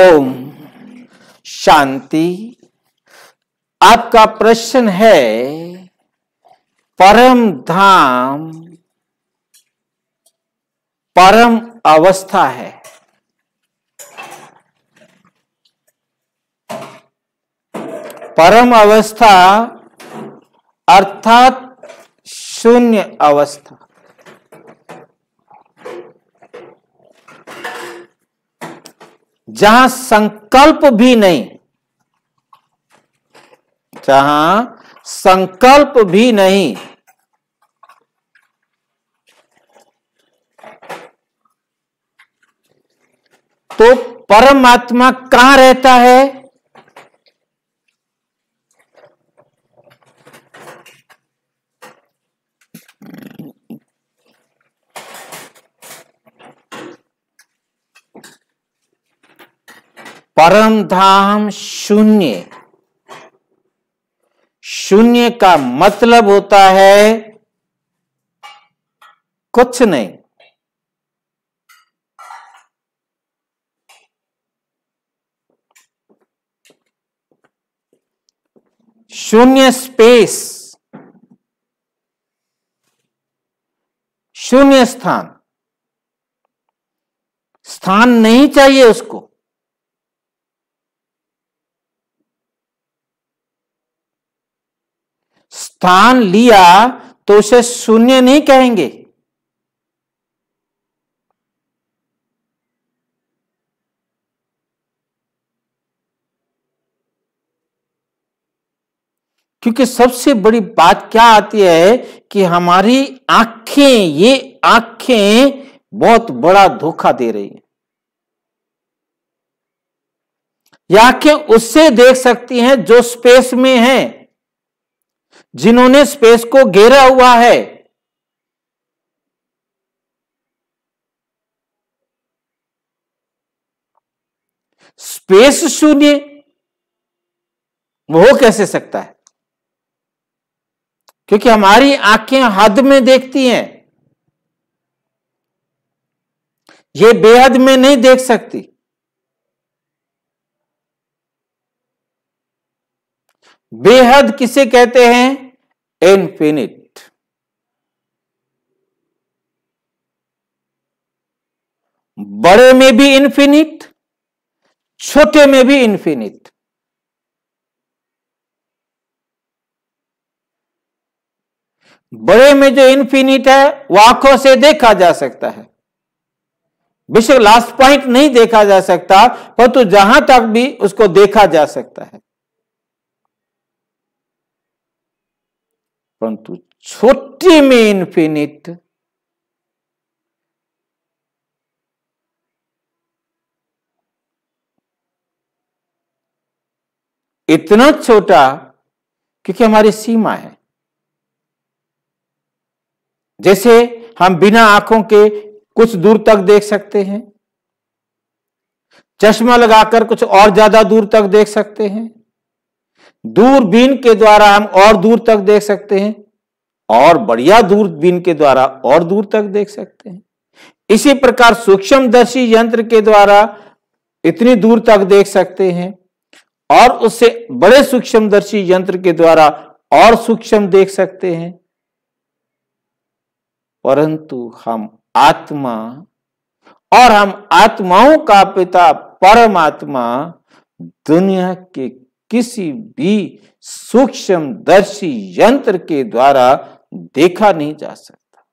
ओम शांति आपका प्रश्न है परम धाम परम अवस्था है परम अवस्था अर्थात शून्य अवस्था जहां संकल्प भी नहीं जहां संकल्प भी नहीं तो परमात्मा कहां रहता है परम धाम शून्य शून्य का मतलब होता है कुछ नहीं शून्य स्पेस शून्य स्थान स्थान नहीं चाहिए उसको स्थान लिया तो उसे शून्य नहीं कहेंगे क्योंकि सबसे बड़ी बात क्या आती है कि हमारी आंखें ये आंखें बहुत बड़ा धोखा दे रही है ये आंखें उससे देख सकती हैं जो स्पेस में है जिन्होंने स्पेस को घेरा हुआ है स्पेस शून्य वो कैसे सकता है क्योंकि हमारी आंखें हद में देखती हैं ये बेहद में नहीं देख सकती बेहद किसे कहते हैं infinite बड़े में भी इन्फिनिट छोटे में भी इन्फिनिट बड़े में जो इन्फिनिट है वो आंखों से देखा जा सकता है विश्व लास्ट पॉइंट नहीं देखा जा सकता परंतु तो जहां तक भी उसको देखा जा सकता है परंतु छोटी में इन्फिनिट इतना छोटा क्योंकि हमारी सीमा है जैसे हम बिना आंखों के कुछ दूर तक देख सकते हैं चश्मा लगाकर कुछ और ज्यादा दूर तक देख सकते हैं दूरबीन के द्वारा हम और दूर तक देख सकते हैं और बढ़िया दूरबीन के द्वारा और दूर तक देख सकते हैं इसी प्रकार सूक्ष्मदर्शी यंत्र के द्वारा इतनी दूर तक देख सकते हैं और उससे बड़े सूक्ष्मदर्शी यंत्र के द्वारा और सूक्ष्म देख सकते हैं परंतु हम आत्मा और हम आत्माओं का पिता परमात्मा दुनिया के किसी भी सूक्ष्म दर्शी यंत्र के द्वारा देखा नहीं जा सकता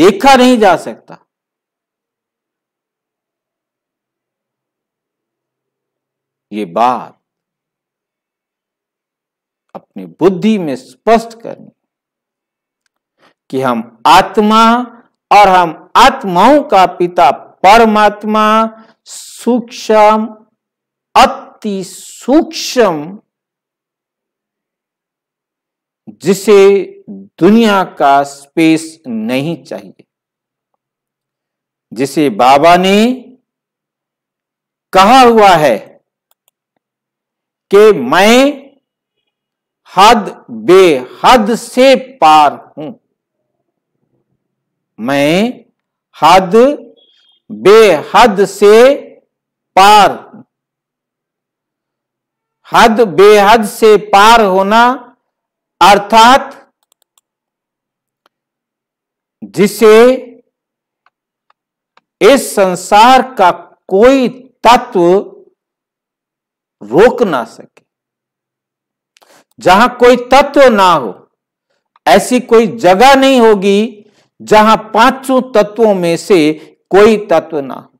देखा नहीं जा सकता ये बात अपनी बुद्धि में स्पष्ट करनी कि हम आत्मा और हम आत्माओं का पिता परमात्मा सूक्ष्म अति सूक्ष्म जिसे दुनिया का स्पेस नहीं चाहिए जिसे बाबा ने कहा हुआ है कि मैं हद बेहद से पार हूं मैं हद बेहद से पार हद बेहद से पार होना अर्थात जिसे इस संसार का कोई तत्व रोक ना सके जहां कोई तत्व ना हो ऐसी कोई जगह नहीं होगी जहां पांचों तत्वों में से कोई तत्व ना हो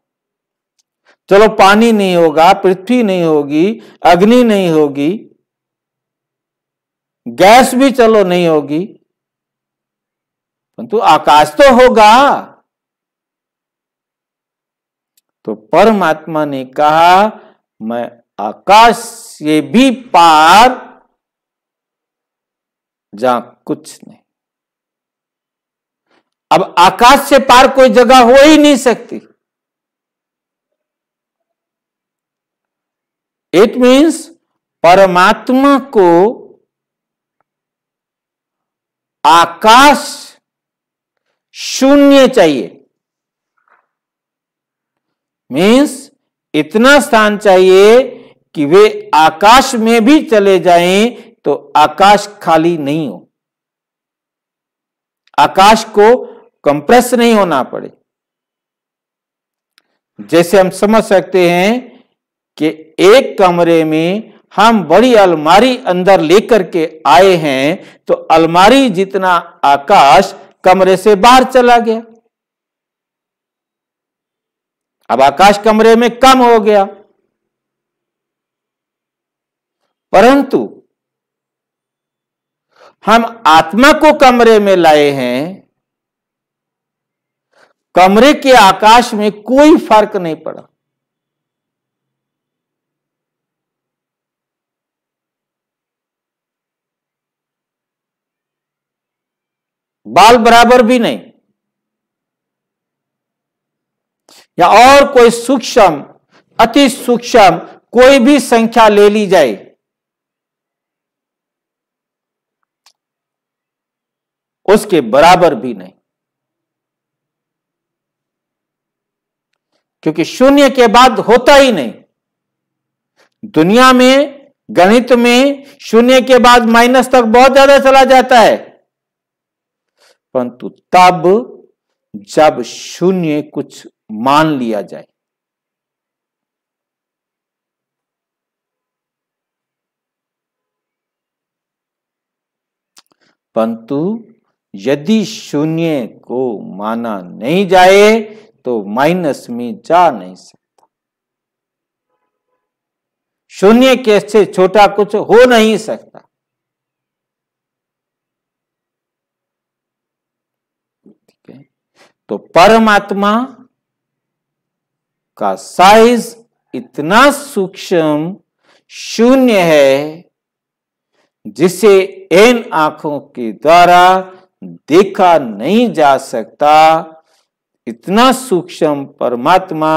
चलो पानी नहीं होगा पृथ्वी नहीं होगी अग्नि नहीं होगी गैस भी चलो नहीं होगी परंतु आकाश तो होगा तो परमात्मा ने कहा मैं आकाश से भी पार जा कुछ नहीं अब आकाश से पार कोई जगह हो ही नहीं सकती इट मीन्स परमात्मा को आकाश शून्य चाहिए मीन्स इतना स्थान चाहिए कि वे आकाश में भी चले जाएं तो आकाश खाली नहीं हो आकाश को कंप्रेस नहीं होना पड़े जैसे हम समझ सकते हैं कि एक कमरे में हम बड़ी अलमारी अंदर लेकर के आए हैं तो अलमारी जितना आकाश कमरे से बाहर चला गया अब आकाश कमरे में कम हो गया परंतु हम आत्मा को कमरे में लाए हैं कमरे के आकाश में कोई फर्क नहीं पड़ा बाल बराबर भी नहीं या और कोई सूक्ष्म अति सूक्ष्म कोई भी संख्या ले ली जाए उसके बराबर भी नहीं क्योंकि शून्य के बाद होता ही नहीं दुनिया में गणित में शून्य के बाद माइनस तक बहुत ज्यादा चला जाता है परंतु तब जब शून्य कुछ मान लिया जाए परंतु यदि शून्य को माना नहीं जाए तो माइनस में जा नहीं सकता शून्य के से छोटा कुछ हो नहीं सकता तो परमात्मा का साइज इतना सूक्ष्म शून्य है जिसे इन आंखों के द्वारा देखा नहीं जा सकता इतना सूक्ष्म परमात्मा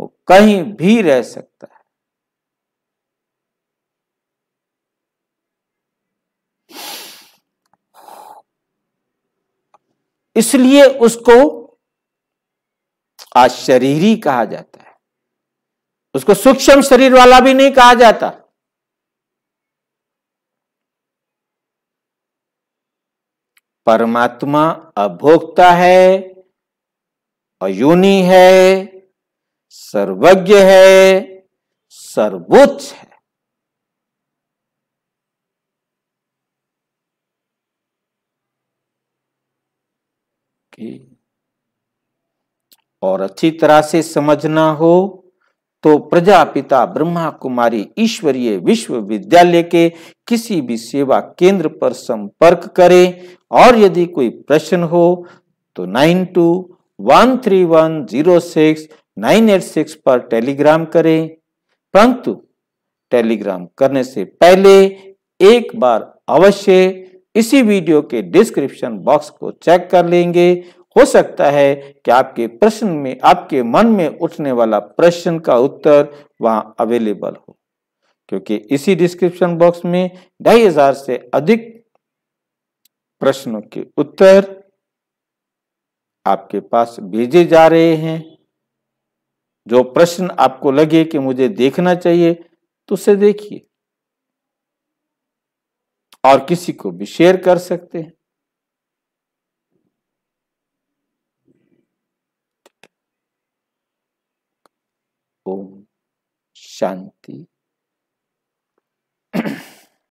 वो कहीं भी रह सकता है इसलिए उसको अशरीरी कहा जाता है उसको सूक्ष्म शरीर वाला भी नहीं कहा जाता परमात्मा अभोक्ता है अयोनी है सर्वज्ञ है सर्वोच्च है okay. और अच्छी तरह से समझना हो तो प्रजापिता ब्रह्मा कुमारी ईश्वरीय विश्वविद्यालय के किसी भी सेवा केंद्र पर संपर्क करें और यदि कोई प्रश्न हो तो nine two one three one zero six nine eight six पर टेलीग्राम करें परंतु टेलीग्राम करने से पहले एक बार अवश्य इसी वीडियो के डिस्क्रिप्शन बॉक्स को चेक कर लेंगे हो सकता है कि आपके प्रश्न में आपके मन में उठने वाला प्रश्न का उत्तर वहां अवेलेबल हो क्योंकि इसी डिस्क्रिप्शन बॉक्स में ढाई हजार से अधिक प्रश्नों के उत्तर आपके पास भेजे जा रहे हैं जो प्रश्न आपको लगे कि मुझे देखना चाहिए तो उसे देखिए और किसी को भी शेयर कर सकते हैं ओम शांति